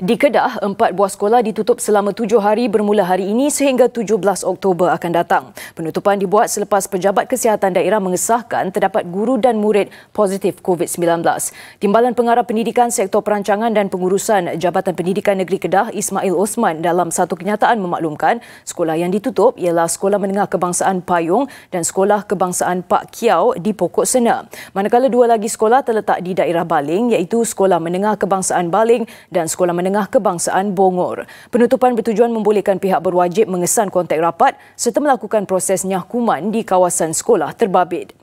Di Kedah, empat buah sekolah ditutup selama tujuh hari bermula hari ini sehingga 17 Oktober akan datang. Penutupan dibuat selepas pejabat kesihatan daerah mengesahkan terdapat guru dan murid positif COVID-19. Timbalan Pengarah Pendidikan Sektor Perancangan dan Pengurusan Jabatan Pendidikan Negeri Kedah Ismail Osman dalam satu kenyataan memaklumkan sekolah yang ditutup ialah Sekolah Menengah Kebangsaan Payung dan Sekolah Kebangsaan Pak Kiau di Pokok Sena. Manakala dua lagi sekolah terletak di daerah Baling iaitu Sekolah Menengah Kebangsaan Baling dan Sekolah Menengah Kebangsaan Bongor. Penutupan bertujuan membolehkan pihak berwajib mengesan kontak rapat serta melakukan proses Proses kuman di kawasan sekolah terbabit.